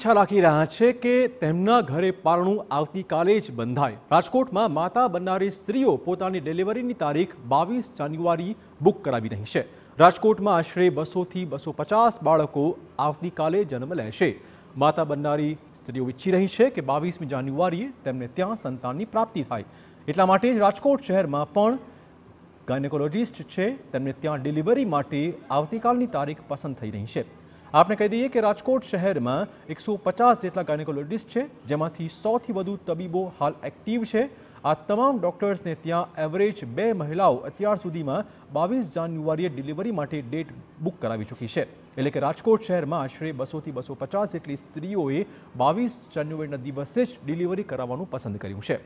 છાલાકી રહા છે કે તેમના ઘરે પરણુ આવતી કાલે જ બન્ધાય રાજકોટમાં માતા બનારી સ્ત્રીઓ પોતાની ડિલિવરીની તારીખ 22 જાન્યુઆરી બુક કરાવી રહી છે રાજકોટમાં આશરે 200 થી 250 બાળકો આવતી કાલે જન્મ લેશે માતા બનારી સ્ત્રીઓ વિચ્છી રહી છે કે 22મી જાન્યુઆરીએ તેમને ત્યાં સંતાનની પ્રાપ્તિ થાય એટલા માટે જ રાજકોટ શહેરમાં પણ ગાયનેકોલોજિસ્ટ છે તેમ ત્યાં ડિલિવરી માટે આવતીકાલની તારીખ પસંદ થઈ રહી છે આપને કહી દઈએ કે રાજકોટ શહેરમાં 150 જેટલા ગાઈનેકોલોજિસ્ટ છે જેમાંથી 100 થી વધુ તબીબો હાલ એક્ટિવ છે આ તમામ ડોક્ટર્સ ਨੇ ત્યાં એવરેજ બે મહિલાઓ અત્યાર સુધીમાં 22 જાન્યુઆરીએ ડિલિવરી માટે ડેટ બુક કરાવી ચૂકી છે એટલે કે રાજકોટ શહેરમાં આશરે 200 થી 250 જેટલી સ્ત્રીઓ એ 22 જાન્યુઆરીના દિવસે જ ડિલિવરી કરાવવાનું પસંદ કર્યું છે